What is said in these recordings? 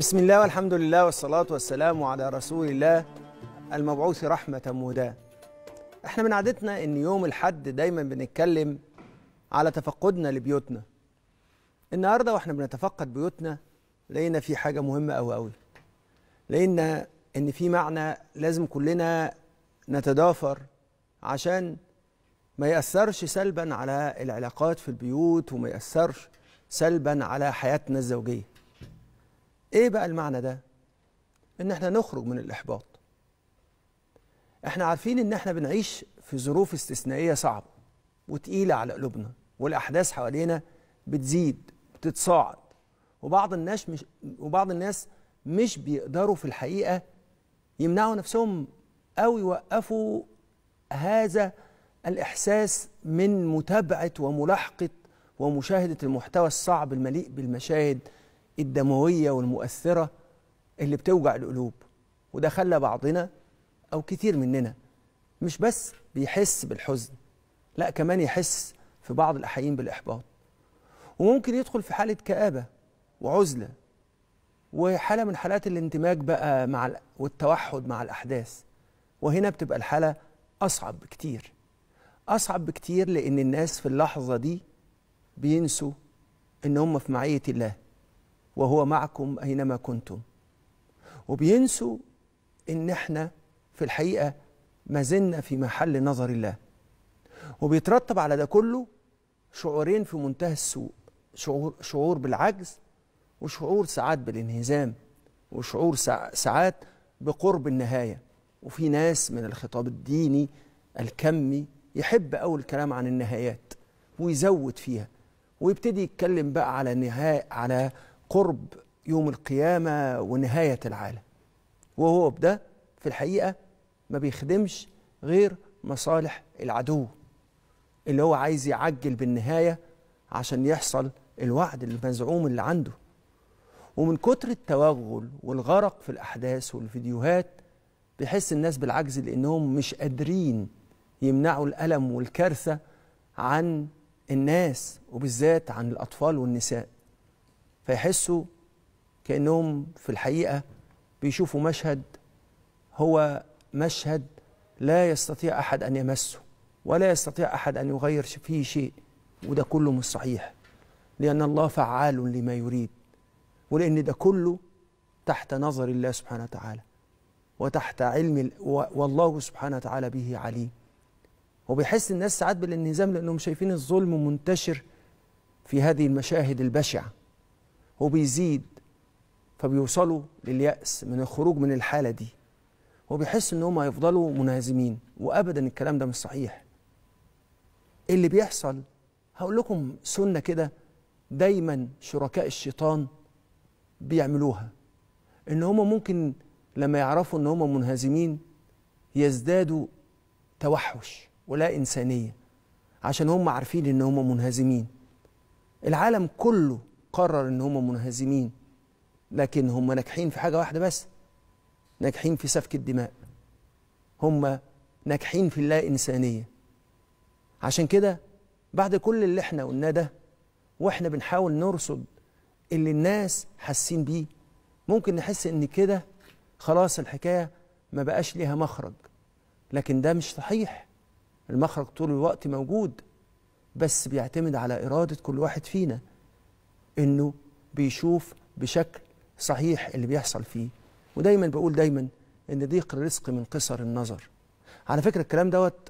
بسم الله والحمد لله والصلاة والسلام على رسول الله المبعوث رحمة مهداة احنا من عادتنا ان يوم الحد دايما بنتكلم على تفقدنا لبيوتنا النهاردة واحنا بنتفقد بيوتنا لقينا في حاجة مهمة أوي أوي لقينا ان في معنى لازم كلنا نتدافر عشان ما يأثرش سلبا على العلاقات في البيوت وما يأثرش سلبا على حياتنا الزوجية ايه بقى المعنى ده ان احنا نخرج من الاحباط احنا عارفين ان احنا بنعيش في ظروف استثنائيه صعبه وتقيله على قلوبنا والاحداث حوالينا بتزيد بتتصاعد وبعض الناس مش وبعض الناس مش بيقدروا في الحقيقه يمنعوا نفسهم او يوقفوا هذا الاحساس من متابعه وملاحقه ومشاهده المحتوى الصعب المليء بالمشاهد الدموية والمؤثرة اللي بتوجع القلوب وده خلى بعضنا أو كتير مننا مش بس بيحس بالحزن لا كمان يحس في بعض الأحيان بالإحباط وممكن يدخل في حالة كآبة وعزلة وحالة من حالات الاندماج بقى مع والتوحد مع الأحداث وهنا بتبقى الحالة أصعب بكتير أصعب بكتير لأن الناس في اللحظة دي بينسوا إن هم في معية الله وهو معكم أينما كنتم وبينسوا إن إحنا في الحقيقة ما زلنا في محل نظر الله وبيترتب على ده كله شعورين في منتهى السوء شعور, شعور بالعجز وشعور ساعات بالانهزام وشعور ساعات بقرب النهاية وفي ناس من الخطاب الديني الكمي يحب أول الكلام عن النهايات ويزود فيها ويبتدي يتكلم بقى على نهاية على قرب يوم القيامة ونهاية العالم وهو بده في الحقيقة ما بيخدمش غير مصالح العدو اللي هو عايز يعجل بالنهاية عشان يحصل الوعد المزعوم اللي عنده ومن كتر التوغل والغرق في الأحداث والفيديوهات بيحس الناس بالعجز لأنهم مش قادرين يمنعوا الألم والكارثة عن الناس وبالذات عن الأطفال والنساء فيحسوا كأنهم في الحقيقة بيشوفوا مشهد هو مشهد لا يستطيع أحد أن يمسه ولا يستطيع أحد أن يغير فيه شيء وده كله مش صحيح لأن الله فعال لما يريد ولأن ده كله تحت نظر الله سبحانه وتعالى وتحت علم والله سبحانه وتعالى به عليم وبيحس الناس ساعات بالانهزام لأنهم شايفين الظلم منتشر في هذه المشاهد البشعة وبيزيد فبيوصلوا لليأس من الخروج من الحالة دي وبيحس إن هم هيفضلوا منهزمين وأبدا الكلام ده مش صحيح إيه اللي بيحصل هقول لكم سنة كده دايما شركاء الشيطان بيعملوها إن هم ممكن لما يعرفوا إن هم منهزمين يزدادوا توحش ولا إنسانية عشان هم عارفين إن هم منهزمين العالم كله قرر ان هم منهزمين لكن هم ناجحين في حاجه واحده بس ناجحين في سفك الدماء هم ناجحين في اللا انسانيه عشان كده بعد كل اللي احنا قلناه ده واحنا بنحاول نرصد اللي الناس حاسين بيه ممكن نحس ان كده خلاص الحكايه ما بقاش ليها مخرج لكن ده مش صحيح المخرج طول الوقت موجود بس بيعتمد على اراده كل واحد فينا انه بيشوف بشكل صحيح اللي بيحصل فيه ودايما بقول دايما ان ضيق الرزق من قصر النظر على فكره الكلام دوت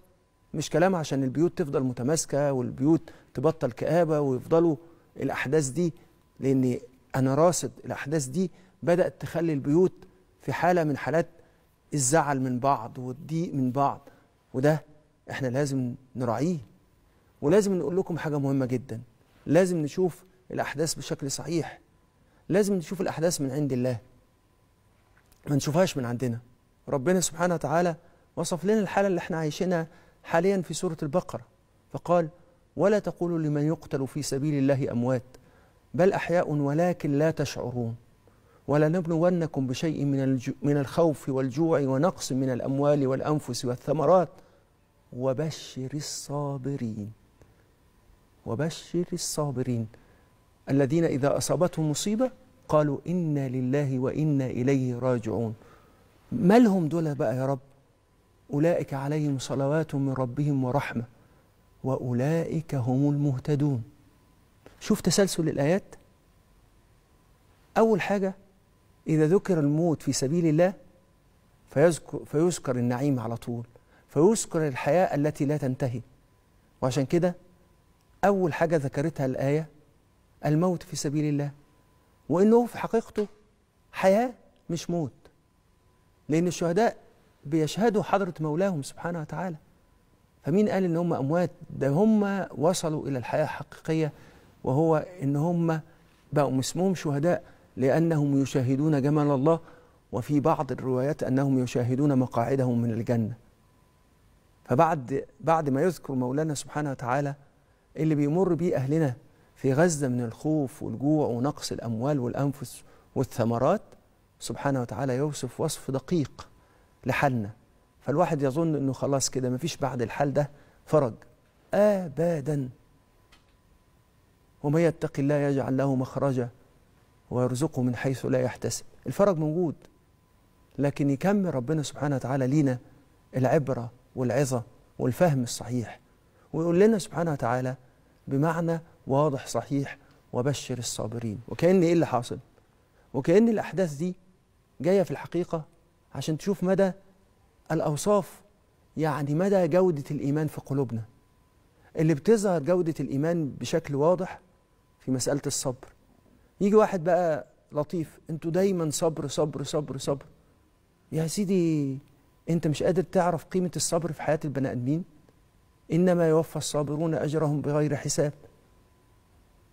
مش كلام عشان البيوت تفضل متماسكه والبيوت تبطل كآبه ويفضلوا الاحداث دي لان انا راصد الاحداث دي بدات تخلي البيوت في حاله من حالات الزعل من بعض والضيق من بعض وده احنا لازم نراعيه ولازم نقول لكم حاجه مهمه جدا لازم نشوف الأحداث بشكل صحيح لازم نشوف الأحداث من عند الله ما نشوفهاش من عندنا ربنا سبحانه وتعالى وصف لنا الحالة اللي احنا عايشينها حاليا في سورة البقرة فقال ولا تقولوا لمن يقتل في سبيل الله أموات بل أحياء ولكن لا تشعرون ولنبلونكم بشيء من من الخوف والجوع ونقص من الأموال والأنفس والثمرات وبشر الصابرين وبشر الصابرين الذين إذا أصابتهم مصيبة قالوا إنا لله وإنا إليه راجعون ما لهم دول بقى يا رب أولئك عليهم صلوات من ربهم ورحمة وأولئك هم المهتدون شوف تسلسل الآيات أول حاجة إذا ذكر الموت في سبيل الله فيذكر, فيذكر النعيم على طول فيذكر الحياة التي لا تنتهي وعشان كده أول حاجة ذكرتها الآية الموت في سبيل الله وانه في حقيقته حياه مش موت لان الشهداء بيشهدوا حضره مولاهم سبحانه وتعالى فمين قال ان هم اموات ده هم وصلوا الى الحياه الحقيقيه وهو ان هم بقوا اسمهم شهداء لانهم يشاهدون جمال الله وفي بعض الروايات انهم يشاهدون مقاعدهم من الجنه فبعد بعد ما يذكر مولانا سبحانه وتعالى اللي بيمر بيه اهلنا في غزة من الخوف والجوع ونقص الأموال والأنفس والثمرات سبحانه وتعالى يوصف وصف دقيق لحالنا فالواحد يظن أنه خلاص كده ما فيش بعد الحال ده فرج أبدا ومن يتق الله يجعل له مخرجا ويرزقه من حيث لا يحتسب الفرج موجود لكن يكمل ربنا سبحانه وتعالى لينا العبرة والعظة والفهم الصحيح ويقول لنا سبحانه وتعالى بمعنى واضح صحيح وبشر الصابرين وكأن إيه اللي حاصل وكأن الأحداث دي جاية في الحقيقة عشان تشوف مدى الأوصاف يعني مدى جودة الإيمان في قلوبنا اللي بتظهر جودة الإيمان بشكل واضح في مسألة الصبر يجي واحد بقى لطيف انتوا دايما صبر صبر صبر صبر يا سيدي انت مش قادر تعرف قيمة الصبر في حياة البني آدمين إنما يوفى الصابرون أجرهم بغير حساب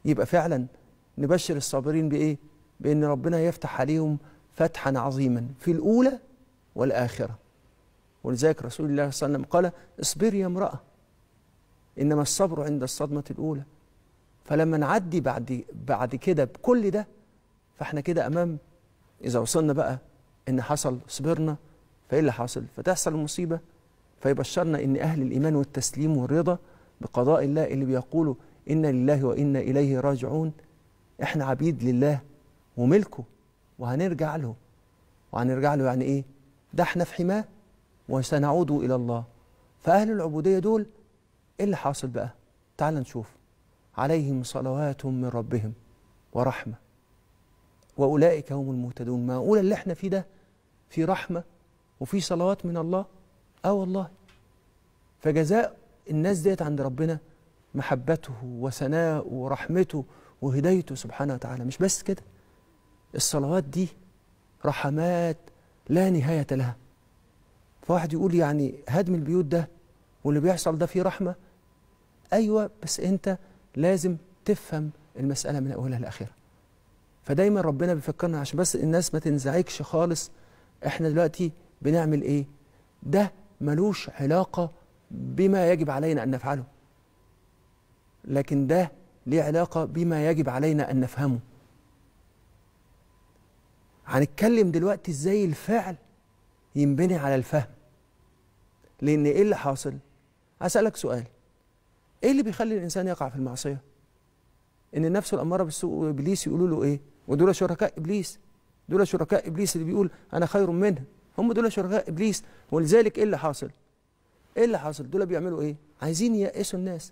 يبقى فعلا نبشر الصابرين بإيه؟ بإن ربنا يفتح عليهم فتحا عظيما في الأولى والآخرة ولذلك رسول الله صلى الله عليه وسلم قال اصبري يا امرأة إنما الصبر عند الصدمة الأولى فلما نعدي بعد بعد كده بكل ده فاحنا كده أمام إذا وصلنا بقى إن حصل صبرنا فإيه اللي حاصل؟ فتحصل المصيبة فيبشرنا ان اهل الايمان والتسليم والرضا بقضاء الله اللي بيقولوا انا لله وانا اليه راجعون احنا عبيد لله وملكه وهنرجع له وهنرجع له يعني ايه ده احنا في حماه وسنعود الى الله فاهل العبوديه دول ايه اللي حاصل بقى تعال نشوف عليهم صلوات من ربهم ورحمه واولئك هم المهتدون ما اقول اللي احنا فيه ده في رحمه وفي صلوات من الله اه والله فجزاء الناس ديت عند ربنا محبته وثناءه ورحمته وهدايته سبحانه وتعالى مش بس كده الصلوات دي رحمات لا نهاية لها فواحد يقول يعني هدم البيوت ده واللي بيحصل ده فيه رحمة أيوة بس أنت لازم تفهم المسألة من أولها لآخرها فدايما ربنا بيفكرنا عشان بس الناس ما تنزعجش خالص احنا دلوقتي بنعمل ايه ده ملوش علاقة بما يجب علينا أن نفعله لكن ده ليه علاقة بما يجب علينا أن نفهمه هنتكلم دلوقتي ازاي الفعل ينبني على الفهم لأن إيه اللي حاصل؟ هسألك سؤال إيه اللي بيخلي الإنسان يقع في المعصية؟ إن النفس الأمارة بالسوء وإبليس يقولوا له إيه؟ ودول شركاء إبليس دول شركاء إبليس اللي بيقول أنا خير منه هم دول شركاء ابليس ولذلك ايه اللي حاصل ايه اللي حاصل دول بيعملوا ايه عايزين ييأسوا الناس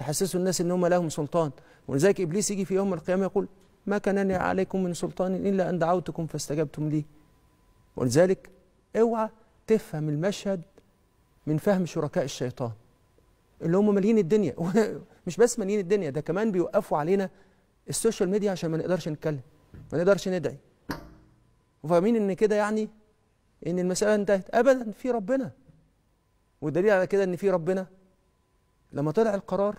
يحسسوا الناس ان هم لهم سلطان ولذلك ابليس يجي في يوم القيامه يقول ما كان لي عليكم من سلطان الا ان دعوتكم فاستجبتم لي ولذلك اوعى تفهم المشهد من فهم شركاء الشيطان اللي هم مالين الدنيا مش بس مالين الدنيا ده كمان بيوقفوا علينا السوشيال ميديا عشان ما نقدرش نتكلم ما نقدرش ندعي وفاهمين ان كده يعني ان المساله انتهت ابدا في ربنا والدليل على كده ان في ربنا لما طلع القرار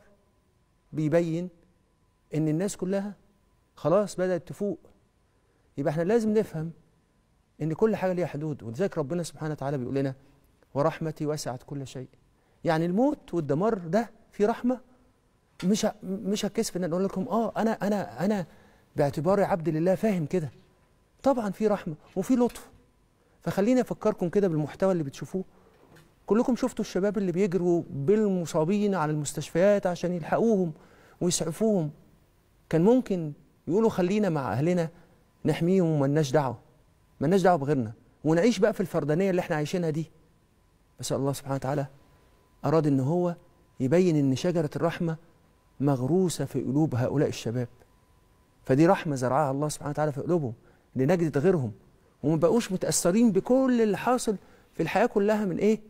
بيبين ان الناس كلها خلاص بدات تفوق يبقى احنا لازم نفهم ان كل حاجه ليها حدود ولذلك ربنا سبحانه وتعالى بيقول لنا ورحمتي وسعت كل شيء يعني الموت والدمار ده في رحمه مش مش هتكسف ان اقول لكم اه انا انا انا باعتباري عبد لله فاهم كده طبعا في رحمه وفي لطف فخليني افكركم كده بالمحتوى اللي بتشوفوه كلكم شفتوا الشباب اللي بيجروا بالمصابين على المستشفيات عشان يلحقوهم ويسعفوهم كان ممكن يقولوا خلينا مع اهلنا نحميهم وما لناش دعوه ما لناش دعوه بغيرنا ونعيش بقى في الفردانيه اللي احنا عايشينها دي بس الله سبحانه وتعالى اراد ان هو يبين ان شجره الرحمه مغروسه في قلوب هؤلاء الشباب فدي رحمه زرعها الله سبحانه وتعالى في قلوبهم لنجده غيرهم وما بقوش متأثرين بكل اللي حاصل في الحياة كلها من إيه؟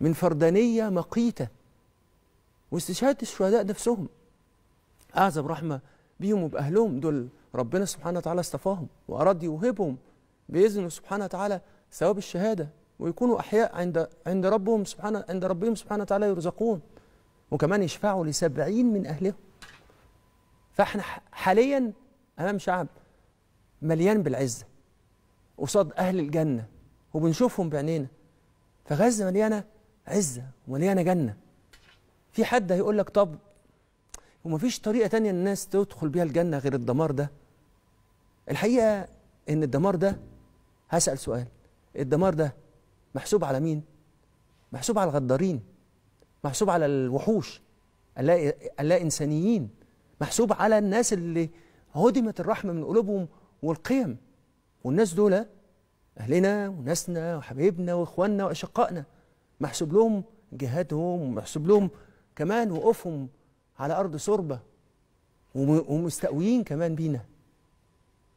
من فردانية مقيتة واستشهاد الشهداء نفسهم أعزب رحمة بيهم وبأهلهم دول ربنا سبحانه وتعالى اصطفاهم وأراد يوهبهم بإذنه سبحانه وتعالى ثواب الشهادة ويكونوا أحياء عند عند ربهم سبحانه عند ربهم سبحانه وتعالى يرزقون وكمان يشفعوا لسبعين من أهلهم فاحنا حاليا أمام شعب مليان بالعزة قصاد أهل الجنة وبنشوفهم بعينينا فغزة مليانة عزة ومليانة جنة في حد هيقول لك طب ومفيش طريقة تانية الناس تدخل بيها الجنة غير الدمار ده الحقيقة إن الدمار ده هسأل سؤال الدمار ده محسوب على مين؟ محسوب على الغدارين محسوب على الوحوش اللا إنسانيين محسوب على الناس اللي هدمت الرحمة من قلوبهم والقيم والناس دول أهلنا وناسنا وحبايبنا وإخواننا وأشقائنا محسوب لهم جهادهم ومحسوب لهم كمان وقوفهم على أرض صربه ومستقويين كمان بينا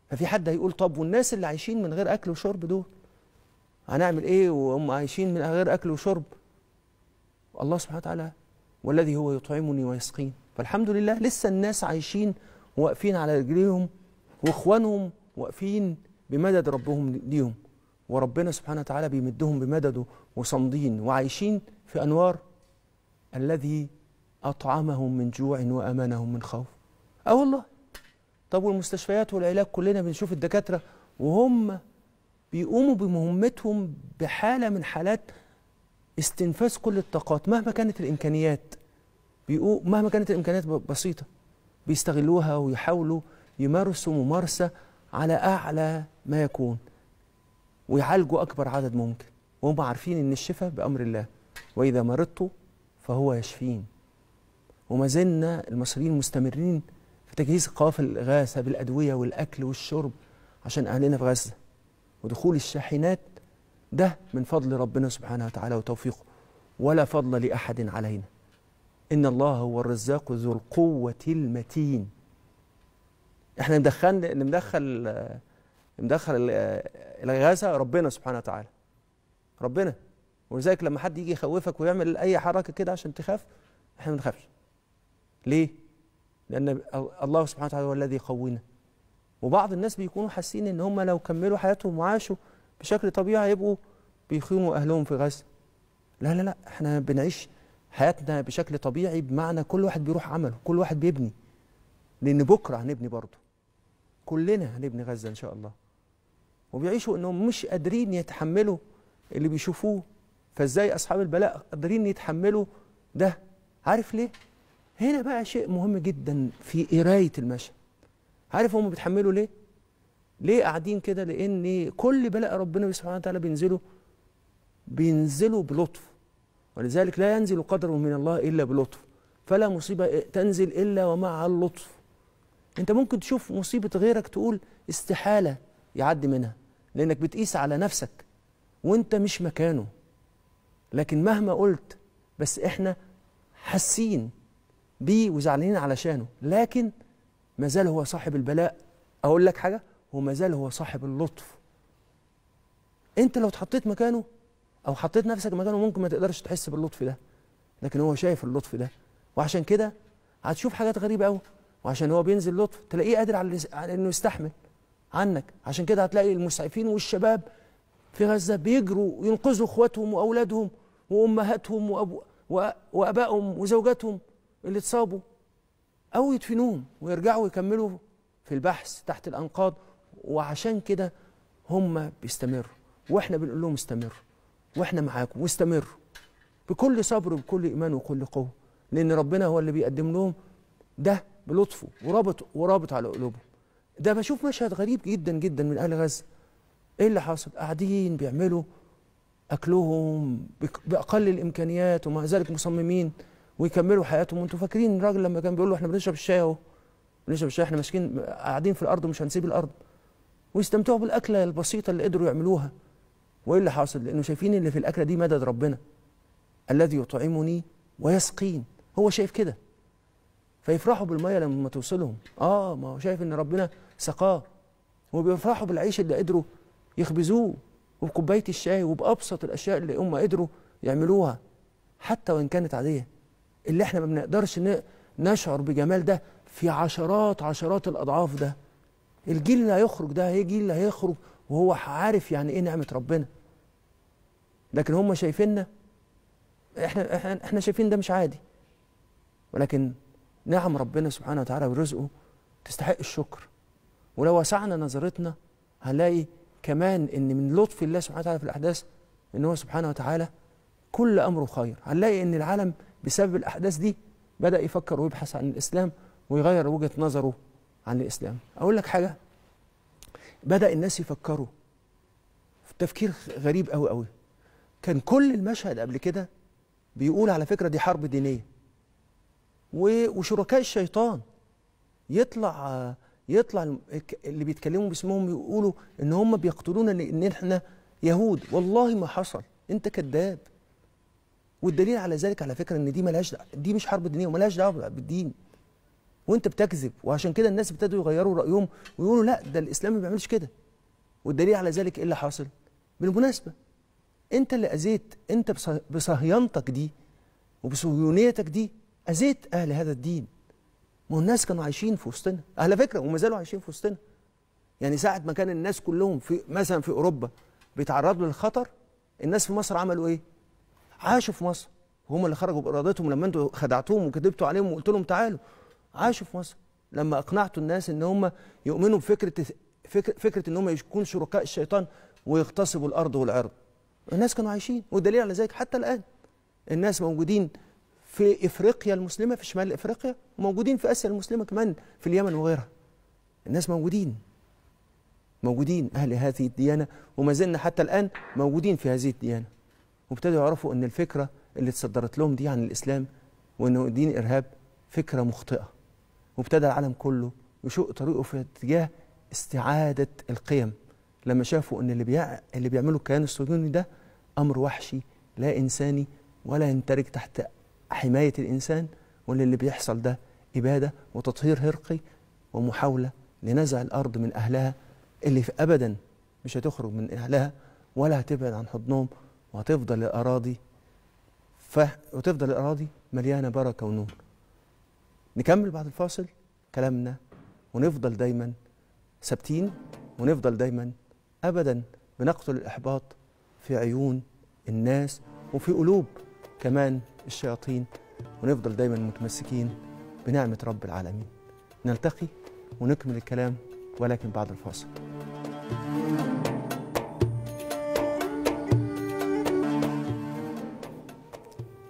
ففي حد هيقول طب والناس اللي عايشين من غير أكل وشرب دول هنعمل إيه وهم عايشين من غير أكل وشرب الله سبحانه وتعالى والذي هو يطعمني ويسقين فالحمد لله لسه الناس عايشين واقفين على رجليهم واخوانهم واقفين بمدد ربهم ليهم وربنا سبحانه وتعالى بيمدهم بمدده وصامدين وعايشين في أنوار الذي أطعمهم من جوع وأمنهم من خوف أه والله طب والمستشفيات والعلاج كلنا بنشوف الدكاترة وهم بيقوموا بمهمتهم بحالة من حالات استنفاذ كل الطاقات مهما كانت الإمكانيات بيقوم مهما كانت الإمكانيات بسيطة بيستغلوها ويحاولوا يمارسوا ممارسة على أعلى ما يكون ويعالجوا أكبر عدد ممكن وهم عارفين إن الشفاء بأمر الله وإذا مرضت فهو يشفين وما زلنا المصريين مستمرين في تجهيز قوافل الإغاثة بالأدوية والأكل والشرب عشان أهلنا في غزة ودخول الشاحنات ده من فضل ربنا سبحانه وتعالى وتوفيقه ولا فضل لأحد علينا إن الله هو الرزاق ذو القوة المتين احنا مدخل مدخل مدخل آه، الغاثه ربنا سبحانه وتعالى ربنا ولذلك لما حد يجي يخوفك ويعمل اي حركه كده عشان تخاف احنا ما بنخافش ليه لان الله سبحانه وتعالى هو الذي يقوينا وبعض الناس بيكونوا حاسين ان هم لو كملوا حياتهم وعاشوا بشكل طبيعي هيبقوا بيخونوا اهلهم في غزه لا لا لا احنا بنعيش حياتنا بشكل طبيعي بمعنى كل واحد بيروح عمله كل واحد بيبني لان بكره هنبني برضه كلنا هنبني غزه ان شاء الله وبيعيشوا انهم مش قادرين يتحملوا اللي بيشوفوه فازاي اصحاب البلاء قادرين يتحملوا ده عارف ليه هنا بقى شيء مهم جدا في قرايه المشهد عارف هم بيتحملوا ليه ليه قاعدين كده لان كل بلاء ربنا سبحانه وتعالى بينزله بينزله بلطف ولذلك لا ينزل قدر من الله الا بلطف فلا مصيبه تنزل الا ومع اللطف انت ممكن تشوف مصيبه غيرك تقول استحاله يعدي منها لأنك بتقيس على نفسك وأنت مش مكانه لكن مهما قلت بس إحنا حاسين بيه وزعلانين علشانه لكن ما زال هو صاحب البلاء أقول لك حاجة هو ما زال هو صاحب اللطف أنت لو اتحطيت مكانه أو حطيت نفسك مكانه ممكن ما تقدرش تحس باللطف ده لكن هو شايف اللطف ده وعشان كده هتشوف حاجات غريبة قوي وعشان هو بينزل لطف تلاقيه قادر على انه يستحمل عنك عشان كده هتلاقي المسعفين والشباب في غزة بيجروا ينقذوا اخواتهم واولادهم وامهاتهم وابائهم وزوجاتهم اللي اتصابوا او يدفنوهم ويرجعوا يكملوا في البحث تحت الانقاض وعشان كده هم بيستمروا واحنا بنقول لهم استمروا واحنا معاكم واستمروا بكل صبر وبكل ايمان وكل قوه لان ربنا هو اللي بيقدم لهم ده بلطفه ورابط ورابط على قلوبهم ده بشوف مشهد غريب جدا جدا من اهل غزه ايه اللي حاصل قاعدين بيعملوا اكلهم باقل الامكانيات ومع ذلك مصممين ويكملوا حياتهم وانتوا فاكرين الراجل لما كان بيقول له احنا بنشرب الشاي اهو بنشرب الشاي احنا ماسكين قاعدين في الارض ومش هنسيب الارض ويستمتعوا بالاكله البسيطه اللي قدروا يعملوها وايه اللي حاصل لانه شايفين اللي في الاكله دي مدد ربنا الذي يطعمني ويسقين هو شايف كده فيفرحوا بالميه لما توصلهم اه ما هو شايف ان ربنا سقاه وبيفرحوا بالعيش اللي قدروا يخبزوه وبكوبايه الشاي وبابسط الاشياء اللي هم قدروا يعملوها حتى وان كانت عاديه اللي احنا ما بنقدرش نشعر بجمال ده في عشرات عشرات الاضعاف ده الجيل اللي هيخرج ده هي جيل اللي هيخرج وهو عارف يعني ايه نعمه ربنا لكن هم شايفيننا احنا احنا, احنا شايفين ده مش عادي ولكن نعم ربنا سبحانه وتعالى ورزقه تستحق الشكر ولو وسعنا نظرتنا هنلاقي كمان ان من لطف الله سبحانه وتعالى في الاحداث ان هو سبحانه وتعالى كل امره خير هنلاقي ان العالم بسبب الاحداث دي بدا يفكر ويبحث عن الاسلام ويغير وجهه نظره عن الاسلام اقول لك حاجه بدا الناس يفكروا في تفكير غريب قوي قوي كان كل المشهد قبل كده بيقول على فكره دي حرب دينيه وشركاء الشيطان يطلع يطلع اللي بيتكلموا باسمهم يقولوا ان هم بيقتلونا لان احنا يهود والله ما حصل انت كذاب والدليل على ذلك على فكره ان دي ملهاش دي مش حرب دينيه وملهاش دعوه بالدين وانت بتكذب وعشان كده الناس ابتدوا يغيروا رايهم ويقولوا لا ده الاسلام ما بيعملش كده والدليل على ذلك ايه اللي حاصل بالمناسبه انت اللي اذيت انت بصهيانتك دي وبصهيونيتك دي اذيت اهل هذا الدين ما الناس كانوا عايشين في وسطنا على فكره وما زالوا عايشين في وسطنا يعني ساعه ما كان الناس كلهم في مثلا في اوروبا بيتعرضوا للخطر الناس في مصر عملوا ايه عاشوا في مصر هم اللي خرجوا بارادتهم لما انتوا خدعتوهم وكذبتوا عليهم وقلت لهم تعالوا عاشوا في مصر لما اقنعتوا الناس ان هم يؤمنوا بفكره فكره, فكرة ان هم يكون شركاء الشيطان ويغتصبوا الارض والعرض الناس كانوا عايشين والدليل على ذلك حتى الان الناس موجودين في إفريقيا المسلمة في شمال إفريقيا وموجودين في آسيا المسلمة كمان في اليمن وغيرها الناس موجودين موجودين أهل هذه الديانة وما زلنا حتى الآن موجودين في هذه الديانة وابتدوا يعرفوا أن الفكرة اللي اتصدرت لهم دي عن الإسلام وأنه دين إرهاب فكرة مخطئة وابتدى العالم كله يشق طريقه في اتجاه استعادة القيم لما شافوا أن اللي, بيع... اللي بيعمله الكيان الصهيوني ده أمر وحشي لا إنساني ولا يندرج تحت حماية الإنسان ولا اللي بيحصل ده إبادة وتطهير هرقي ومحاولة لنزع الأرض من أهلها اللي في أبدا مش هتخرج من أهلها ولا هتبعد عن حضنهم وهتفضل الأراضي ف... وتفضل الأراضي مليانة بركة ونور نكمل بعد الفاصل كلامنا ونفضل دايما ثابتين ونفضل دايما أبدا بنقتل الإحباط في عيون الناس وفي قلوب كمان الشياطين ونفضل دايما متمسكين بنعمة رب العالمين نلتقي ونكمل الكلام ولكن بعد الفاصل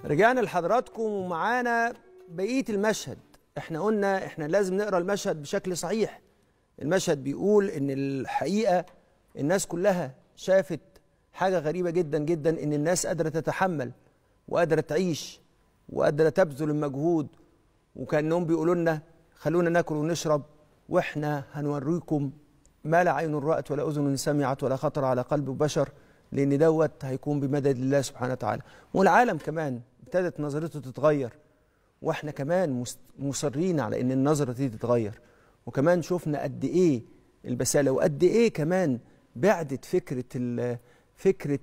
رجعنا لحضراتكم ومعانا بقية المشهد احنا قلنا احنا لازم نقرا المشهد بشكل صحيح المشهد بيقول ان الحقيقة الناس كلها شافت حاجة غريبة جدا جدا ان الناس قادرة تتحمل وقادره تعيش وقادره تبذل المجهود وكانهم بيقولوا لنا خلونا ناكل ونشرب واحنا هنوريكم ما لا عين رأت ولا أذن سمعت ولا خطر على قلب بشر لأن دوت هيكون بمدد الله سبحانه وتعالى والعالم كمان ابتدت نظرته تتغير واحنا كمان مصرين على ان النظرة دي تتغير وكمان شفنا قد ايه البسالة وقد ايه كمان بعدت فكرة فكرة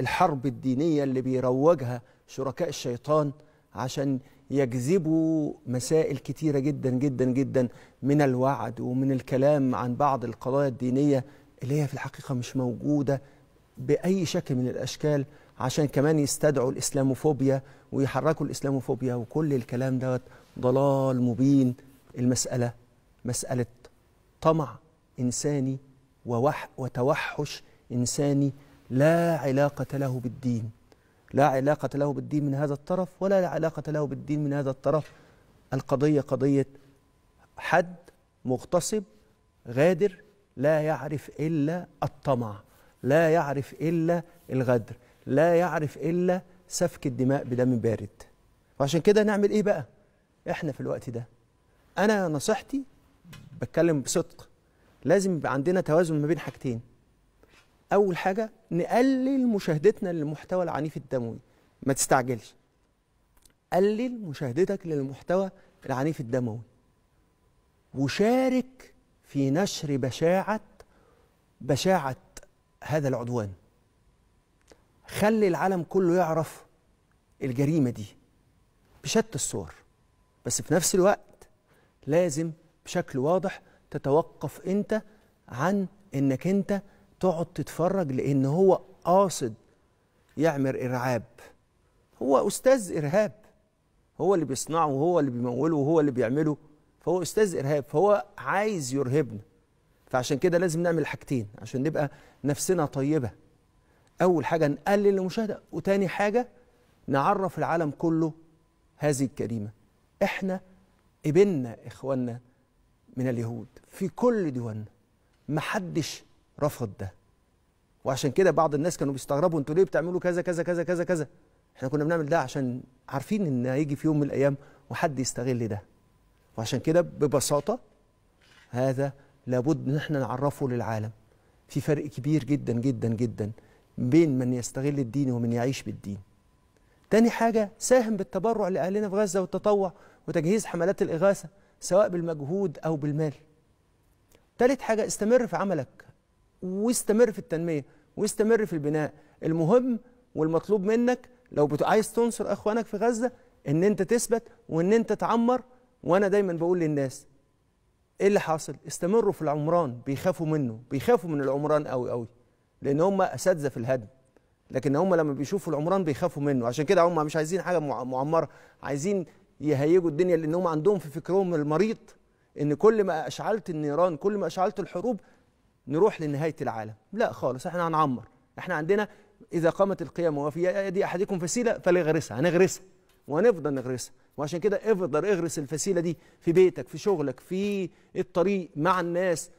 الحرب الدينية اللي بيروجها شركاء الشيطان عشان يجذبوا مسائل كتيرة جدا جدا جدا من الوعد ومن الكلام عن بعض القضايا الدينية اللي هي في الحقيقة مش موجودة بأي شكل من الأشكال عشان كمان يستدعوا الإسلاموفوبيا ويحركوا الإسلاموفوبيا وكل الكلام دوت ضلال مبين المسألة مسألة طمع إنساني ووح وتوحش إنساني لا علاقة له بالدين لا علاقة له بالدين من هذا الطرف ولا علاقة له بالدين من هذا الطرف القضية قضية حد مغتصب غادر لا يعرف إلا الطمع لا يعرف إلا الغدر لا يعرف إلا سفك الدماء بدم بارد وعشان كده نعمل إيه بقى إحنا في الوقت ده أنا نصيحتي بتكلم بصدق لازم يبقى عندنا توازن ما بين حاجتين اول حاجه نقلل مشاهدتنا للمحتوى العنيف الدموي ما تستعجلش قلل مشاهدتك للمحتوى العنيف الدموي وشارك في نشر بشاعه بشاعه هذا العدوان خلي العالم كله يعرف الجريمه دي بشتى الصور بس في نفس الوقت لازم بشكل واضح تتوقف انت عن انك انت تقعد تتفرج لان هو قاصد يعمل ارعاب هو استاذ ارهاب هو اللي بيصنعه وهو اللي بيموله وهو اللي بيعمله فهو استاذ ارهاب فهو عايز يرهبنا فعشان كده لازم نعمل حاجتين عشان نبقى نفسنا طيبه اول حاجه نقلل المشاهده وتاني حاجه نعرف العالم كله هذه الكريمه احنا قبلنا اخواننا من اليهود في كل ديواننا محدش رفض ده وعشان كده بعض الناس كانوا بيستغربوا انتوا ليه بتعملوا كذا كذا كذا كذا كذا احنا كنا بنعمل ده عشان عارفين ان هيجي في يوم من الايام وحد يستغل ده وعشان كده ببساطه هذا لابد ان احنا نعرفه للعالم في فرق كبير جدا جدا جدا بين من يستغل الدين ومن يعيش بالدين تاني حاجة ساهم بالتبرع لأهلنا في غزة والتطوع وتجهيز حملات الإغاثة سواء بالمجهود أو بالمال تالت حاجة استمر في عملك واستمر في التنمية واستمر في البناء المهم والمطلوب منك لو عايز تنصر اخوانك في غزة ان انت تثبت وان انت تعمر وانا دايما بقول للناس ايه اللي حاصل استمروا في العمران بيخافوا منه بيخافوا من العمران قوي قوي لان هم اساتذه في الهدم لكن هم لما بيشوفوا العمران بيخافوا منه عشان كده هم مش عايزين حاجه معمره عايزين يهيجوا الدنيا لان هم عندهم في فكرهم المريض ان كل ما اشعلت النيران كل ما اشعلت الحروب نروح لنهايه العالم لا خالص احنا هنعمر احنا عندنا اذا قامت القيامه وفي يد احدكم فسيله فليغرسها هنغرسها وهنفضل نغرسها وعشان كده افضل اغرس الفسيله دي في بيتك في شغلك في الطريق مع الناس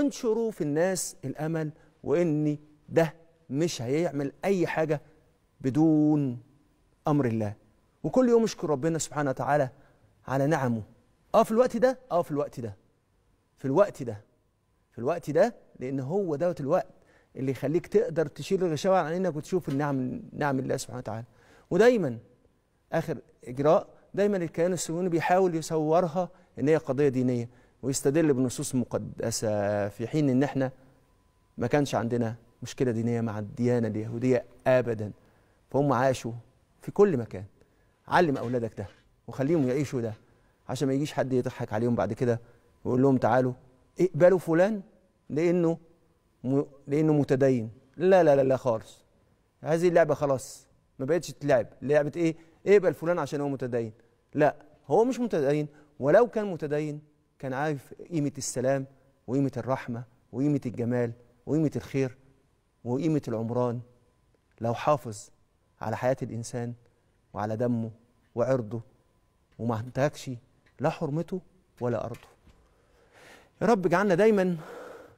انشروا في الناس الامل وان ده مش هيعمل اي حاجه بدون امر الله وكل يوم اشكر ربنا سبحانه وتعالى على نعمه اه في الوقت ده اه في الوقت ده في الوقت ده في الوقت ده لان هو دوت الوقت اللي يخليك تقدر تشيل الغشاوه عن عينك وتشوف النعم نعم الله سبحانه وتعالى ودايما اخر اجراء دايما الكيان الصهيوني بيحاول يصورها ان هي قضيه دينيه ويستدل بنصوص مقدسه في حين ان احنا ما كانش عندنا مشكله دينيه مع الديانه اليهوديه ابدا فهم عاشوا في كل مكان علم اولادك ده وخليهم يعيشوا ده عشان ما يجيش حد يضحك عليهم بعد كده ويقول لهم تعالوا اقبلوا فلان لانه م... لانه متدين لا لا لا لا خالص هذه اللعبه خلاص ما بقتش تلعب لعبه ايه اقبل فلان عشان هو متدين لا هو مش متدين ولو كان متدين كان عارف قيمه السلام وقيمه الرحمه وقيمه الجمال وقيمه الخير وقيمه العمران لو حافظ على حياه الانسان وعلى دمه وعرضه وما انتهكش لا حرمته ولا ارضه يا رب اجعلنا دايما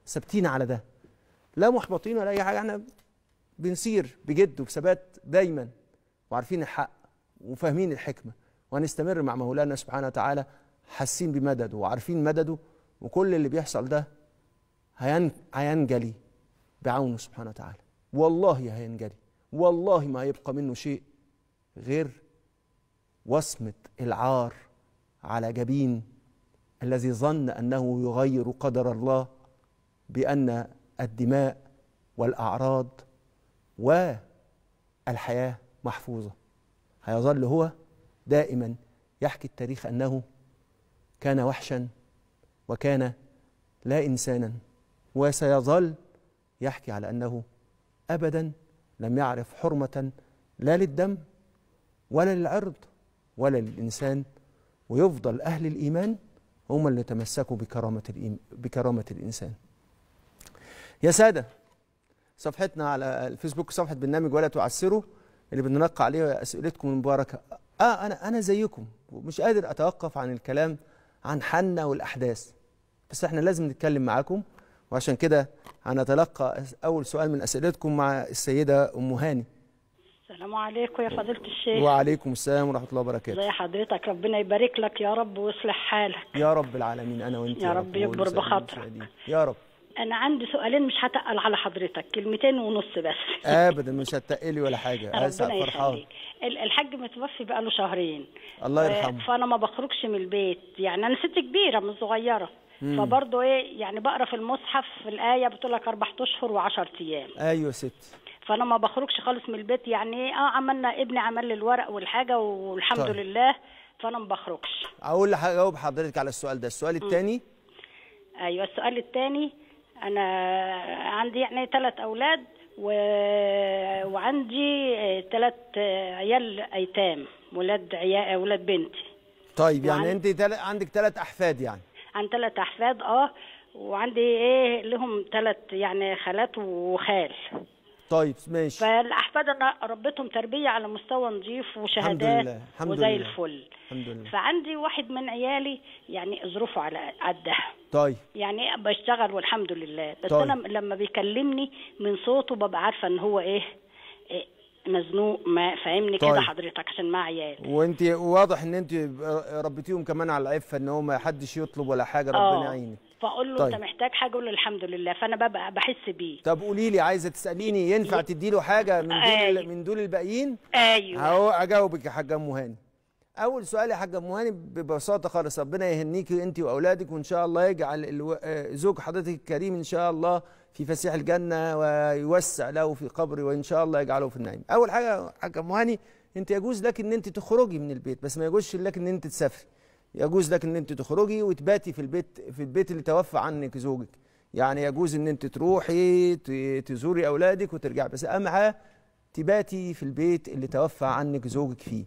ثابتين على ده لا محبطين ولا اي حاجه احنا بنسير بجد وبثبات دايما وعارفين الحق وفاهمين الحكمه وهنستمر مع مولانا سبحانه وتعالى حاسين بمدده وعارفين مدده وكل اللي بيحصل ده هينجلي بعونه سبحانه وتعالى والله هينجلي والله ما هيبقى منه شيء غير وصمة العار على جبين الذي ظن انه يغير قدر الله بان الدماء والاعراض والحياه محفوظه هيظل هو دائما يحكي التاريخ انه كان وحشا وكان لا انسانا وسيظل يحكي على انه ابدا لم يعرف حرمه لا للدم ولا للعرض ولا للانسان ويفضل اهل الايمان هم اللي تمسكوا بكرامة, بكرامة الإنسان يا سادة صفحتنا على الفيسبوك صفحة برنامج ولا تعسروا اللي بنلقى عليها أسئلتكم المباركة آه أنا أنا زيكم ومش قادر أتوقف عن الكلام عن حنا والأحداث بس احنا لازم نتكلم معاكم وعشان كده هنتلقى أول سؤال من أسئلتكم مع السيدة أم هاني السلام عليكم يا فضيلة الشيخ وعليكم السلام ورحمة الله وبركاته زي حضرتك ربنا يبارك لك يا رب ويصلح حالك يا رب العالمين أنا وأنت يا, رب يكبر بخاطرك يا رب أنا عندي سؤالين مش هتقل على حضرتك كلمتين ونص بس أبدا مش هتقلي ولا حاجة أسعد فرحان الحاج متوفي بقاله شهرين الله آه، يرحمه فأنا ما بخرجش من البيت يعني أنا ست كبيرة مش صغيرة فبرضه إيه يعني بقرا في المصحف في الآية بتقول لك أربع أشهر و10 أيام أيوة ست فانا ما بخرجش خالص من البيت يعني إيه؟ اه عملنا ابني عمل لي الورق والحاجه والحمد طيب. لله فانا ما بخرجش اقول حاجه اجاوب حضرتك على السؤال ده السؤال الثاني ايوه السؤال الثاني انا عندي يعني ثلاث اولاد و... وعندي ثلاث عيال ايتام ولاد عيال ولاد بنتي طيب يعني وعن... انت تل... عندك ثلاث احفاد يعني عن ثلاث احفاد اه وعندي ايه لهم ثلاث يعني خالات وخال طيب ماشي فالاحفاد انا ربيتهم تربيه على مستوى نظيف وشهادات الحمد لله. الحمد وزي لله. الفل الحمد لله. فعندي واحد من عيالي يعني ظروفه على قدها طيب يعني بشتغل والحمد لله بس طيب. انا لما بيكلمني من صوته ببقى عارفه ان هو ايه, إيه مزنوق ما فاهمني طيب. كده حضرتك عشان مع عيال وانت واضح ان انت ربيتيهم كمان على العفه ان هو ما حدش يطلب ولا حاجه ربنا آه. يعينك فاقول له طيب. انت محتاج حاجه اقول له الحمد لله فانا ببقى بحس بيه طب قولي لي عايزه تساليني ينفع تدي له حاجه من دول أيوه. من دول الباقيين ايوه اهو اجاوبك يا حاجه ام هاني اول سؤال يا حاجه ام هاني ببساطه خالص ربنا يهنيكي انت واولادك وان شاء الله يجعل آه، زوج حضرتك الكريم ان شاء الله في فسيح الجنه ويوسع له في قبره وان شاء الله يجعله في النعيم اول حاجه حاجه ام هاني انت يجوز لك ان انت تخرجي من البيت بس ما يجوزش لك ان انت تسافري يجوز لك ان انت تخرجي وتباتي في البيت في البيت اللي توفى عنك زوجك يعني يجوز ان انت تروحي تزوري اولادك وترجعي بس اما تباتي في البيت اللي توفى عنك زوجك فيه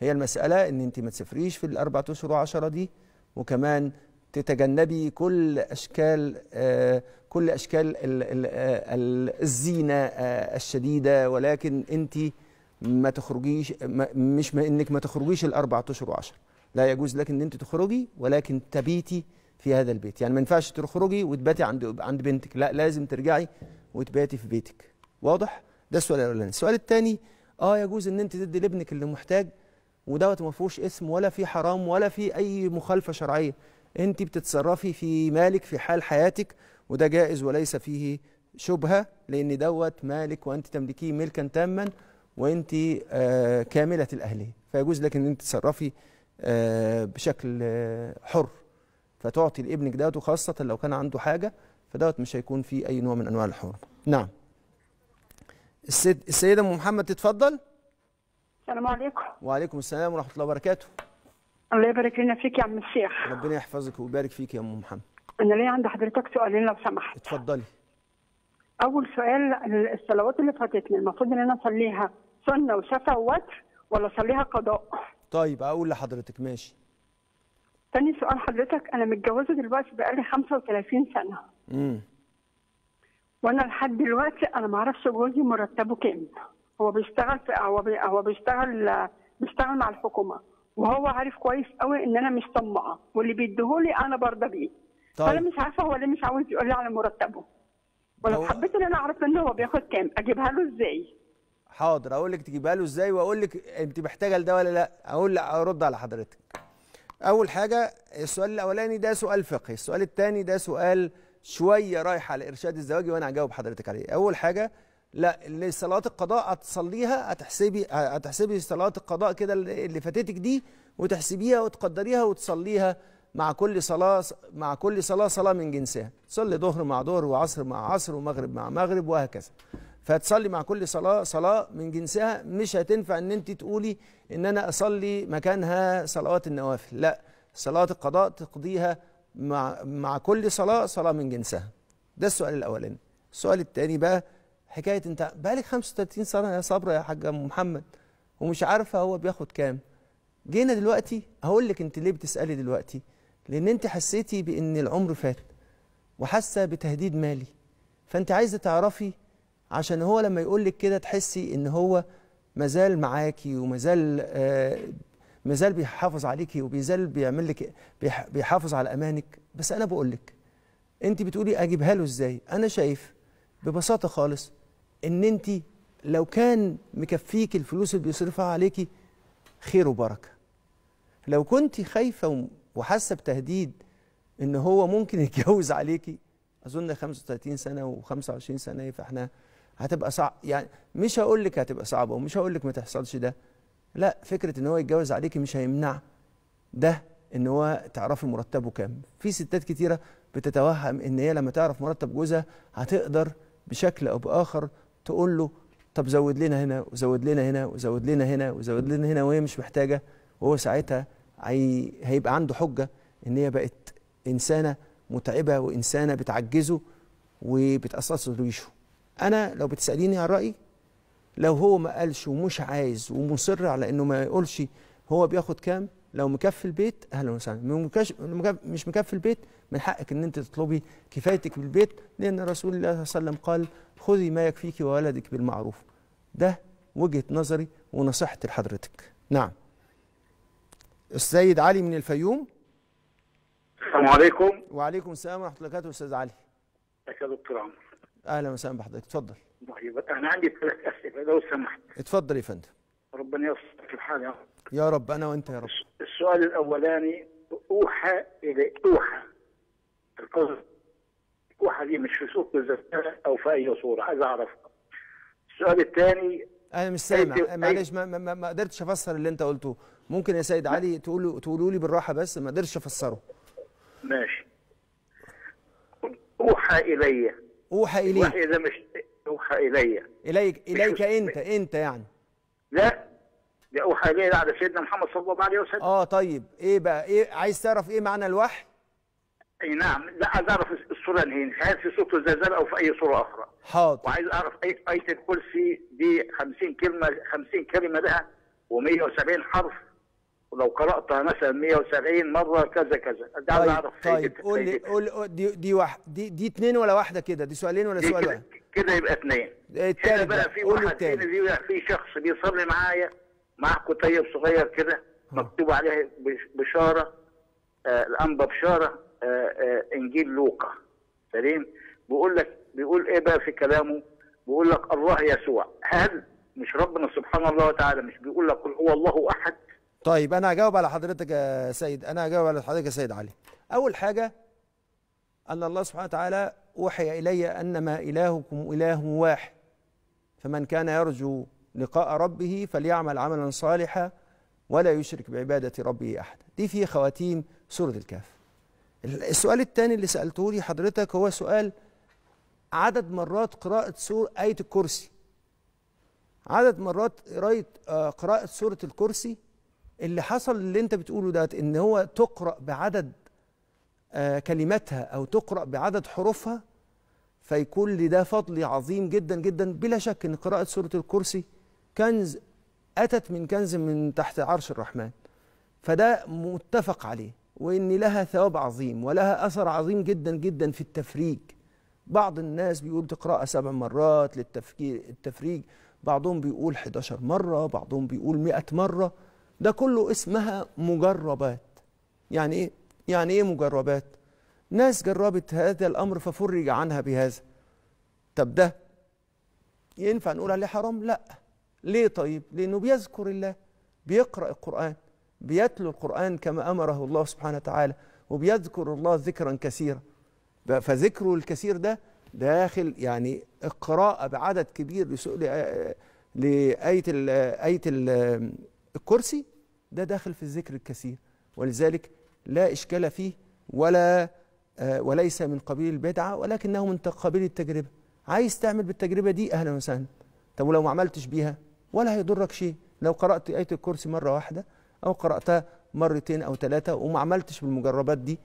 هي المساله ان انت ما تسافريش في الاربع اشهر وعشرة دي وكمان تتجنبي كل اشكال آه كل اشكال آه، الزينه آه الشديده ولكن انت ما تخرجيش ما مش ما انك ما تخرجيش الاربع اشهر وعشرة لا يجوز لك ان انت تخرجي ولكن تبيتي في هذا البيت يعني ما ينفعش تخرجي وتباتي عند عند بنتك لا لازم ترجعي وتباتي في بيتك واضح ده السؤال الاولاني السؤال الثاني اه يجوز ان انت تدي لابنك اللي محتاج ودوت ما فيهوش اسم ولا في حرام ولا في اي مخالفه شرعيه انت بتتصرفي في مالك في حال حياتك وده جائز وليس فيه شبهه لان دوت مالك وانت تملكيه ملكا تاما وانت آه كامله الاهليه فيجوز لك ان انت تتصرفي آه، بشكل آه، حر فتعطي لابنك دوت وخاصة لو كان عنده حاجة فدوت مش هيكون فيه أي نوع من أنواع الحرمة نعم السيد السيدة أم محمد تتفضل السلام عليكم وعليكم السلام ورحمة الله وبركاته الله يبارك لنا فيك يا عم الشيخ ربنا يحفظك ويبارك فيك يا أم محمد أنا ليا عند حضرتك سؤالين لو سمحت اتفضلي أول سؤال الصلوات اللي فاتتني المفروض إن أنا أصليها سنة وشفا ووتر ولا أصليها قضاء؟ طيب اقول لحضرتك ماشي تاني سؤال حضرتك انا متجوزه دلوقتي بقالي 35 سنه امم وانا لحد دلوقتي انا ما اعرفش جوزي مرتبه كام هو بيشتغل في هو بي... هو بيشتغل بيشتغل مع الحكومه وهو عارف كويس قوي ان انا مش طماعه واللي بيديهولي انا برضى بيه طيب. فانا مش عارفه هو ليه مش عاوز يقول لي على مرتبه ولو هو... حبيت ان انا اعرف منه هو بياخد كام اجيبها له ازاي حاضر اقول لك تجيبها له ازاي واقول لك انت محتاجه لده ولا لا اقول ارد على حضرتك اول حاجه السؤال الاولاني ده سؤال فقهي السؤال الثاني ده سؤال شويه رايح على ارشاد الزواجي وانا هجاوب حضرتك عليه اول حاجه لا اللي صلاه القضاء هتصليها هتحسبي هتحسبي صلاه القضاء كده اللي فاتتك دي وتحسبيها وتقدريها وتصليها مع كل صلاه مع كل صلاه صلاه من جنسها تصلي ظهر مع ظهر وعصر مع عصر ومغرب مع مغرب وهكذا فهتصلي مع كل صلاة صلاة من جنسها مش هتنفع ان انت تقولي ان انا اصلي مكانها صلوات النوافل لا صلاة القضاء تقضيها مع, مع كل صلاة صلاة من جنسها ده السؤال الاولاني السؤال الثاني بقى حكاية انت بقالك 35 سنة يا صبرا يا حاج ام محمد ومش عارفة هو بياخد كام جينا دلوقتي هقول لك انت ليه بتسألي دلوقتي لان انت حسيتي بان العمر فات وحاسة بتهديد مالي فانت عايزة تعرفي عشان هو لما يقول لك كده تحسي ان هو مازال معاكي ومازال آه مازال بيحافظ عليكي وبيزال بيعمل لك بيحافظ على امانك بس انا بقول لك انت بتقولي اجيبها له ازاي انا شايف ببساطه خالص ان انت لو كان مكفيك الفلوس اللي بيصرفها عليكي خير وبركه لو كنت خايفه وحاسه بتهديد ان هو ممكن يتجوز عليكي اظن 35 سنه و25 سنه فاحنا هتبقى صعب يعني مش هقول لك هتبقى صعبه ومش هقول لك ما تحصلش ده لا فكره ان هو يتجوز عليكي مش هيمنع ده ان هو تعرفي مرتبه كام في ستات كتيره بتتوهم ان هي لما تعرف مرتب جوزها هتقدر بشكل او باخر تقول له طب زود لنا هنا وزود لنا هنا وزود لنا هنا وزود لنا هنا وهي مش محتاجه وهو ساعتها هيبقى عنده حجه ان هي بقت انسانه متعبه وانسانه بتعجزه وبتقصص له ريشه انا لو بتساليني عن رايي لو هو ما قالش ومش عايز ومصر على انه ما يقولش هو بياخد كام لو مكفي البيت اهلا وسهلا مش مكفي البيت من حقك ان انت تطلبي كفايتك بالبيت لان رسول الله صلى الله عليه وسلم قال خذي ما يكفيك وولدك بالمعروف ده وجهه نظري ونصيحتي لحضرتك نعم السيد علي من الفيوم السلام عليكم وعليكم السلام ورحمه الله وبركاته استاذ علي يا دكتور عمرو اهلا وسهلا بحضرتك اتفضل طيب انا عندي ثلاث اسئله لو سمحت اتفضل يا فندم ربنا يوفقك الحال يا رب يا رب انا وانت يا رب السؤال الاولاني اوحى الى اوحى القصد اوحى لي مش في صوره الزكاه او في اي صوره عايز اعرف السؤال الثاني انا مش سامع معلش ما, ما, ما قدرتش افسر اللي انت قلته ممكن يا سيد علي تقولوا تقولوا لي بالراحه بس ما قدرتش افسره ماشي اوحى الي أوحى إليك الوحي ده مش أوحى إلي إليك إليك أنت أنت يعني لا ده أوحى إلي على سيدنا محمد صلى الله عليه وسلم أه طيب إيه بقى إيه عايز تعرف إيه معنى الوحي؟ اي نعم لا عايز اعرف الصوره نهين هل في صوت الزلزال او في اي صوره اخرى حاضر وعايز اعرف اي ايه الكرسي دي 50 كلمه 50 كلمه لها و170 حرف ولو قراتها مثلا 170 مره كذا كذا ده طيب اعرف طيب قول لي قول دي دي واحد دي دي اثنين ولا واحده كده دي سؤالين ولا سؤال واحد كده يبقى اثنين الثالث إيه، بقى في واحد تاني بقى في شخص بيصلي معايا معاه كتيب صغير كده آه. مكتوب عليها بشاره آه الانبا بشاره آه آه انجيل لوقا سليم بيقول لك بيقول ايه بقى في كلامه بيقول لك الله يسوع هل مش ربنا سبحان الله وتعالى مش بيقول لك قل هو الله احد طيب انا هجاوب على حضرتك يا سيد انا هجاوب على حضرتك يا سيد علي اول حاجه ان الله سبحانه وتعالى اوحي الي انما الهكم اله واحد فمن كان يرجو لقاء ربه فليعمل عملا صالحا ولا يشرك بعباده ربه احدا دي في خواتيم سوره الكهف السؤال الثاني اللي سالته لي حضرتك هو سؤال عدد مرات قراءه سور ايه الكرسي عدد مرات قراءه آه، سوره الكرسي اللي حصل اللي انت بتقوله ده ان هو تقرا بعدد آه كلماتها او تقرا بعدد حروفها فيكون لده فضل عظيم جدا جدا بلا شك ان قراءه سوره الكرسي كنز اتت من كنز من تحت عرش الرحمن فده متفق عليه وان لها ثواب عظيم ولها اثر عظيم جدا جدا في التفريج بعض الناس بيقول تقراها سبع مرات للتفكير التفريج بعضهم بيقول 11 مره بعضهم بيقول 100 مره ده كله اسمها مجربات يعني ايه يعني ايه مجربات ناس جربت هذا الامر ففرج عنها بهذا طب ده ينفع نقول عليه حرام لا ليه طيب لانه بيذكر الله بيقرا القران بيتلو القران كما امره الله سبحانه وتعالى وبيذكر الله ذكرا كثيرا فذكره الكثير ده داخل يعني القراءه بعدد كبير آه، لآية الايه الكرسي ده داخل في الذكر الكثير ولذلك لا إشكال فيه ولا آه، وليس من قبيل البدعة ولكنه من قبيل التجربة عايز تعمل بالتجربة دي أهلا وسهلا طب ولو ما عملتش بيها ولا هيضرك شيء لو قرأت آية الكرسي مرة واحدة أو قرأتها مرتين أو ثلاثة وما عملتش بالمجربات دي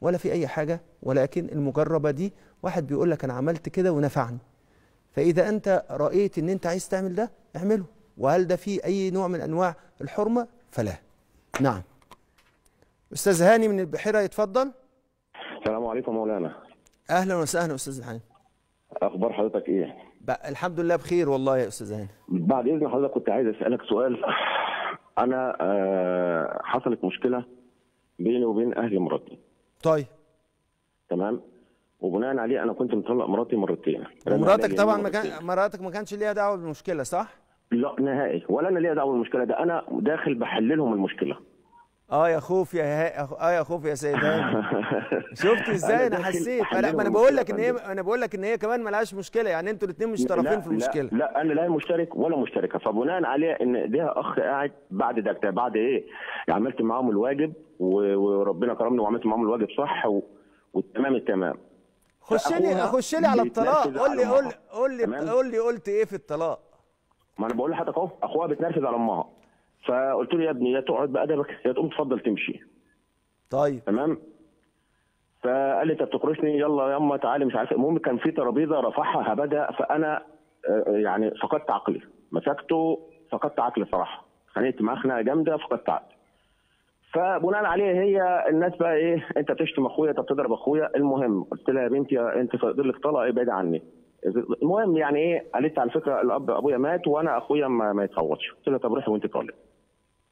ولا في أي حاجة ولكن المجربة دي واحد بيقول لك أنا عملت كده ونفعني فإذا أنت رأيت إن أنت عايز تعمل ده اعمله وهل ده فيه أي نوع من أنواع الحرمة فلا نعم أستاذ هاني من البحيرة يتفضل السلام عليكم مولانا أهلا وسهلا أستاذ هاني أخبار حضرتك إيه؟ الحمد لله بخير والله يا أستاذ هاني بعد إذن حضرتك كنت عايز أسألك سؤال أنا آه حصلت مشكلة بيني وبين أهل مراتي طيب تمام وبناء عليه انا كنت مطلق مراتي مرتين ومراتك يعني طبعا ما كان مراتك ما كانش ليها دعوه بالمشكله صح؟ لا نهائي ولا انا ليا دعوه بالمشكله ده انا داخل بحللهم المشكله اه يا خوف يا ها... اه يا خوف يا سيد شفت ازاي انا حسيت لا ما انا بقول لك ان هي انا بقول لك ان هي كمان ما لهاش مشكله يعني انتوا الاثنين مش طرفين في المشكله لا, لا انا لا مشترك ولا مشتركه فبناء عليها ان ليها اخ قاعد بعد ده بعد ايه عملت معاهم الواجب وربنا كرمني وعملت معاهم الواجب صح و... والتمام التمام خش لي خش لي على الطلاق قول لي قول لي قول لي قلت ايه في الطلاق ما انا بقول لحضرتك اهو اخوها بتنرفز على امها فقلت له يا ابني يا تقعد بادبك يا تقوم تفضل تمشي طيب تمام فقال لي انت بتكرشني يلا يا اما تعالي مش عارف إيه. المهم كان في ترابيزه رفعها هبدا فانا آه، يعني فقدت عقلي مسكته فقدت عقلي صراحه خانقت معاه جامده فقدت عقلي فبناء عليه هي الناس بقى ايه انت بتشتم اخويا انت بتضرب اخويا المهم قلت لها يا بنتي انت فاضل لك طلاق ابعدي إيه؟ عني المهم يعني ايه قالت على فكره الاب ابويا مات وانا اخويا ما, ما يتعوضش قلت لها طب روحي وانت طالب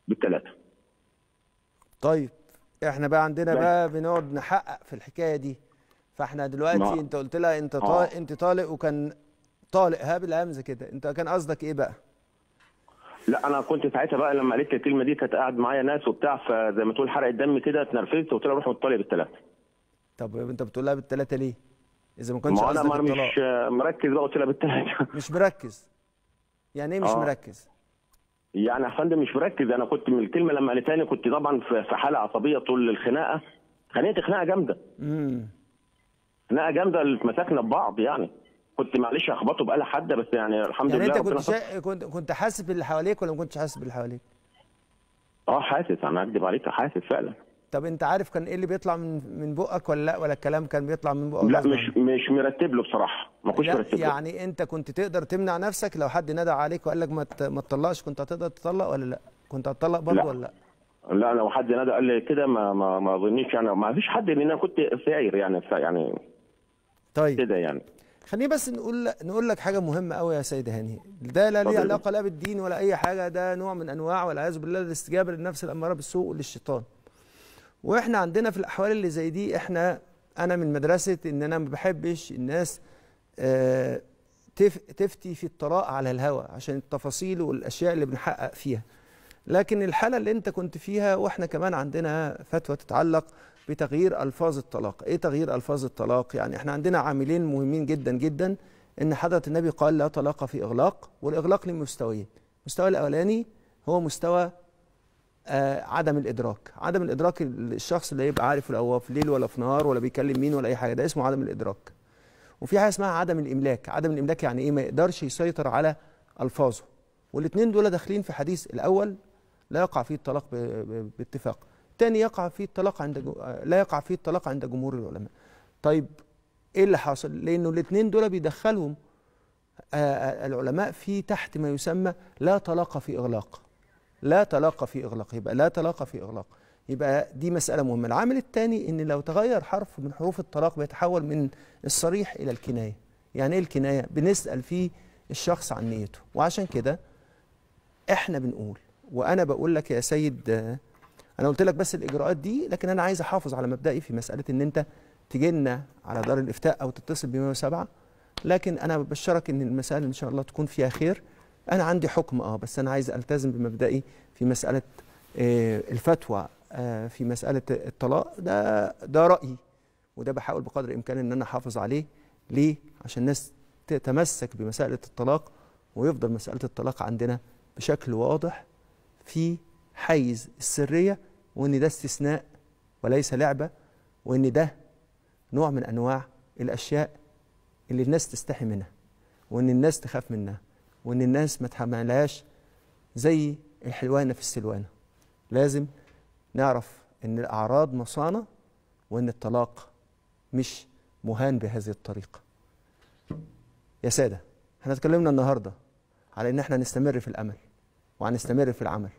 بالثلاثه طيب احنا بقى عندنا يعني بقى بنقعد نحقق في الحكايه دي فاحنا دلوقتي ما. انت قلت لها انت طالق آه. انت طالق وكان طالق هابل همزه كده انت كان قصدك ايه بقى لا انا كنت ساعتها بقى لما قالت لي الكلمه دي كانت قاعد معايا ناس وبتاع فزي ما تقول حرقت الدم كده اتنرفزت وقلت لها روح وطالق بالثلاثه طب انت بتقول لها بالثلاثه ليه اذا ما كنتش انا مش مركز بقى قلت لها بالثلاثه مش مركز يعني ايه مش آه. مركز يعني يا فندم مش مركز انا كنت من الكلمه لما قالتها لي كنت طبعا في حاله عصبيه طول الخناقه خانقت خناقه جامده امم خناقه جامده اللي مسكنا ببعض يعني كنت معلش اخبطه بقى حد بس يعني الحمد يعني لله يعني انت كنت شا... كنت كنت حاسس باللي حواليك ولا ما كنتش حاسس باللي حواليك؟ اه حاسس انا اكذب عليك حاسس فعلا طب انت عارف كان ايه اللي بيطلع من من بقك ولا لا ولا الكلام كان بيطلع من بقك لا مش مش مرتب له بصراحه ما كنتش مرتب له يعني انت كنت تقدر تمنع نفسك لو حد ندى عليك وقال لك ما ما تطلقش كنت هتقدر تطلق ولا لا كنت هتطلق برضه ولا لا لا لو حد ندى قال لي كده ما ما ما اظنش يعني ما فيش حد لان انا كنت ساير يعني يعني طيب كده يعني خليني بس نقول نقول لك حاجه مهمه قوي يا سيد هاني ده لا ليه علاقه لا بالدين ولا اي حاجه ده نوع من انواع والعياذ بالله الاستجابه للنفس الاماره بالسوء وللشيطان واحنا عندنا في الاحوال اللي زي دي احنا انا من مدرسه ان انا ما بحبش الناس آه، تفتي في الطلاق على الهوى عشان التفاصيل والاشياء اللي بنحقق فيها لكن الحاله اللي انت كنت فيها واحنا كمان عندنا فتوى تتعلق بتغيير الفاظ الطلاق ايه تغيير الفاظ الطلاق يعني احنا عندنا عاملين مهمين جدا جدا ان حضره النبي قال لا طلاق في اغلاق والاغلاق لمستويين المستوى الاولاني هو مستوى آه عدم الادراك عدم الادراك الشخص اللي يبقى عارف هو في ليل ولا في نهار ولا بيكلم مين ولا اي حاجه ده اسمه عدم الادراك وفي حاجه اسمها عدم الاملاك عدم الاملاك يعني ايه ما يقدرش يسيطر على الفاظه والاثنين دول داخلين في حديث الاول لا يقع فيه الطلاق باتفاق الثاني يقع فيه الطلاق عند جو... آه، لا يقع فيه الطلاق عند جمهور العلماء طيب ايه اللي حاصل لانه الاثنين دول بيدخلهم آه،, آه العلماء في تحت ما يسمى لا طلاق في اغلاق لا تلاقى في إغلاق يبقى لا تلاقى في إغلاق يبقى دي مسألة مهمة العامل الثاني إن لو تغير حرف من حروف الطلاق بيتحول من الصريح إلى الكناية يعني إيه الكناية؟ بنسأل فيه الشخص عن نيته وعشان كده إحنا بنقول وأنا بقول لك يا سيد أنا قلت لك بس الإجراءات دي لكن أنا عايز أحافظ على مبدئي في مسألة إن أنت تجي لنا على دار الإفتاء أو تتصل ب 107 لكن أنا ببشرك إن المسائل إن شاء الله تكون فيها خير انا عندي حكم اه بس انا عايز التزم بمبدئي في مساله آه، الفتوى آه، في مساله الطلاق ده ده رايي وده بحاول بقدر الامكان ان انا احافظ عليه ليه عشان الناس تتمسك بمساله الطلاق ويفضل مساله الطلاق عندنا بشكل واضح في حيز السريه وان ده استثناء وليس لعبه وان ده نوع من انواع الاشياء اللي الناس تستحي منها وان الناس تخاف منها وإن الناس ما تحملهاش زي الحلوانة في السلوانة لازم نعرف إن الأعراض مصانة وإن الطلاق مش مهان بهذه الطريقة يا سادة احنا اتكلمنا النهاردة على إن احنا نستمر في الأمل وهنستمر في العمل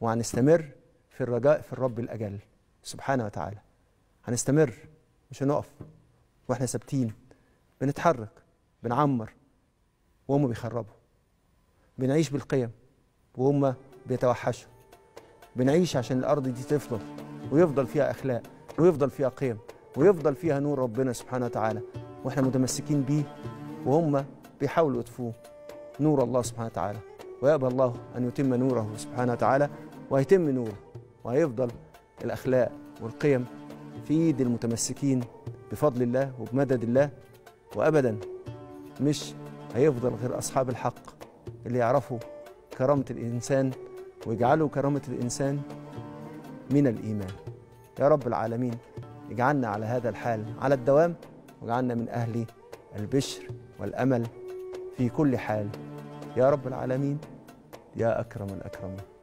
وهنستمر في الرجاء في الرب الأجل سبحانه وتعالى هنستمر مش هنقف واحنا ثابتين بنتحرك بنعمر وهم بيخربوا بنعيش بالقيم وهم بيتوحشوا بنعيش عشان الأرض دي تفضل ويفضل فيها أخلاق ويفضل فيها قيم ويفضل فيها نور ربنا سبحانه وتعالى واحنا متمسكين بيه وهم بيحاولوا يطفوه نور الله سبحانه وتعالى ويأبى الله أن يتم نوره سبحانه وتعالى وهيتم نوره وهيفضل الأخلاق والقيم في ايد المتمسكين بفضل الله وبمدد الله وابدا مش هيفضل غير اصحاب الحق اللي يعرفوا كرامة الإنسان ويجعلوا كرامة الإنسان من الإيمان يا رب العالمين اجعلنا على هذا الحال على الدوام واجعلنا من أهل البشر والأمل في كل حال يا رب العالمين يا أكرم الأكرمين